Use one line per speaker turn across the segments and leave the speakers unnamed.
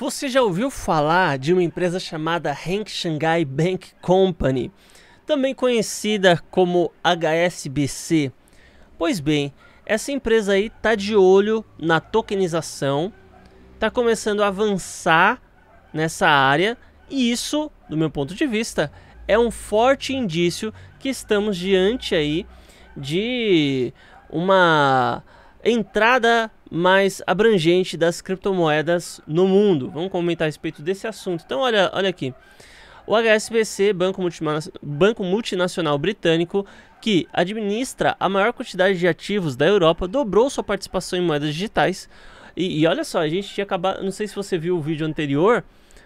Você já ouviu falar de uma empresa chamada Hank Shanghai Bank Company, também conhecida como HSBC? Pois bem, essa empresa aí tá de olho na tokenização, tá começando a avançar nessa área e isso, do meu ponto de vista, é um forte indício que estamos diante aí de uma entrada mais abrangente das criptomoedas no mundo. Vamos comentar a respeito desse assunto. Então, olha, olha aqui. O HSBC, banco, banco multinacional britânico, que administra a maior quantidade de ativos da Europa, dobrou sua participação em moedas digitais. E, e olha só, a gente tinha acabado. Não sei se você viu o vídeo anterior,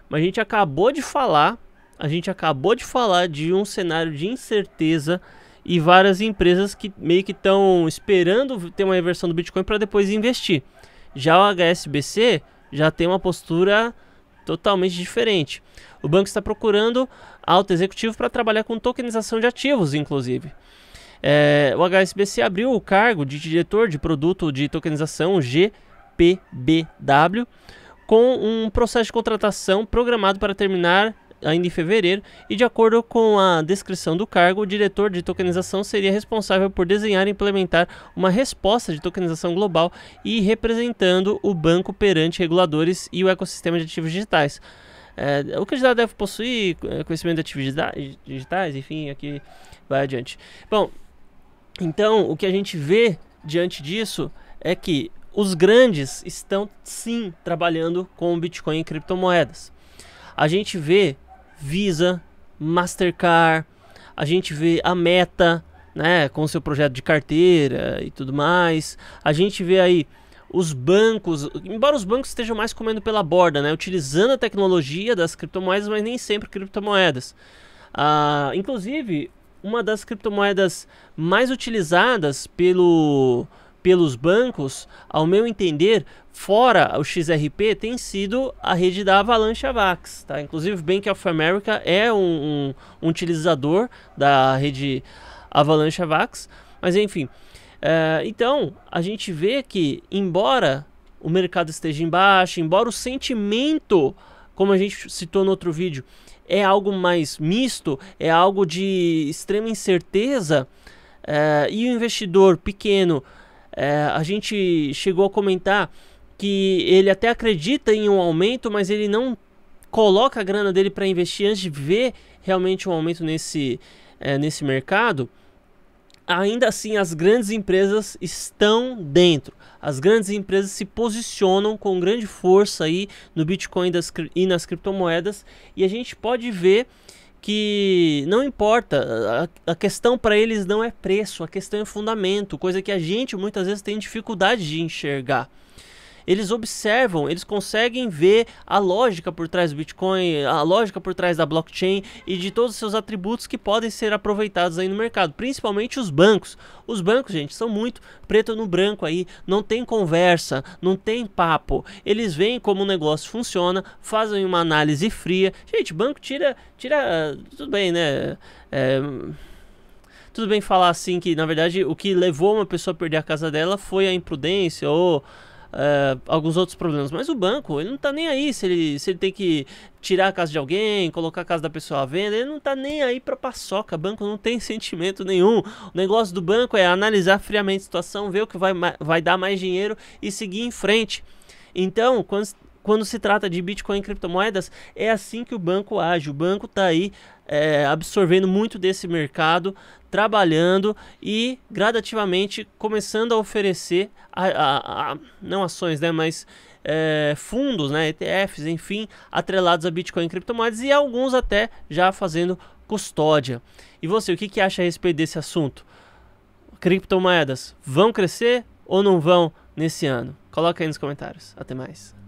mas a gente acabou de falar. A gente acabou de falar de um cenário de incerteza e várias empresas que meio que estão esperando ter uma inversão do Bitcoin para depois investir. Já o HSBC já tem uma postura totalmente diferente. O banco está procurando alto executivo para trabalhar com tokenização de ativos, inclusive. É, o HSBC abriu o cargo de diretor de produto de tokenização GPBW com um processo de contratação programado para terminar ainda em fevereiro, e de acordo com a descrição do cargo, o diretor de tokenização seria responsável por desenhar e implementar uma resposta de tokenização global e representando o banco perante reguladores e o ecossistema de ativos digitais. É, o candidato deve possuir é, conhecimento de atividades digitais, enfim, aqui vai adiante. Bom, então o que a gente vê diante disso é que os grandes estão sim trabalhando com Bitcoin e criptomoedas. A gente vê Visa, Mastercard, a gente vê a Meta, né, com seu projeto de carteira e tudo mais. A gente vê aí os bancos, embora os bancos estejam mais comendo pela borda, né, utilizando a tecnologia das criptomoedas, mas nem sempre criptomoedas. Ah, inclusive, uma das criptomoedas mais utilizadas pelo pelos bancos, ao meu entender, fora o XRP, tem sido a rede da Avalanche Avax. Tá? Inclusive, o Bank of America é um, um, um utilizador da rede Avalanche Avax. Mas, enfim. É, então, a gente vê que, embora o mercado esteja em embora o sentimento, como a gente citou no outro vídeo, é algo mais misto, é algo de extrema incerteza, é, e o investidor pequeno é, a gente chegou a comentar que ele até acredita em um aumento, mas ele não coloca a grana dele para investir antes de ver realmente um aumento nesse, é, nesse mercado. Ainda assim, as grandes empresas estão dentro. As grandes empresas se posicionam com grande força aí no Bitcoin das, e nas criptomoedas. E a gente pode ver que não importa, a, a questão para eles não é preço, a questão é fundamento, coisa que a gente muitas vezes tem dificuldade de enxergar eles observam, eles conseguem ver a lógica por trás do Bitcoin, a lógica por trás da blockchain e de todos os seus atributos que podem ser aproveitados aí no mercado, principalmente os bancos. Os bancos, gente, são muito preto no branco aí, não tem conversa, não tem papo. Eles veem como o negócio funciona, fazem uma análise fria. Gente, banco tira, tira, tudo bem, né? É, tudo bem falar assim que na verdade o que levou uma pessoa a perder a casa dela foi a imprudência ou ah, alguns outros problemas. Mas o banco, ele não tá nem aí se ele, se ele tem que tirar a casa de alguém, colocar a casa da pessoa à venda, ele não tá nem aí pra paçoca. O banco não tem sentimento nenhum. O negócio do banco é analisar friamente a situação, ver o que vai, vai dar mais dinheiro e seguir em frente. Então, quando quando se trata de Bitcoin e criptomoedas, é assim que o banco age. O banco está aí é, absorvendo muito desse mercado, trabalhando e gradativamente começando a oferecer, a, a, a, não ações, né, mas é, fundos, né, ETFs, enfim, atrelados a Bitcoin e criptomoedas e alguns até já fazendo custódia. E você, o que, que acha a respeito desse assunto? Criptomoedas vão crescer ou não vão nesse ano? Coloca aí nos comentários. Até mais.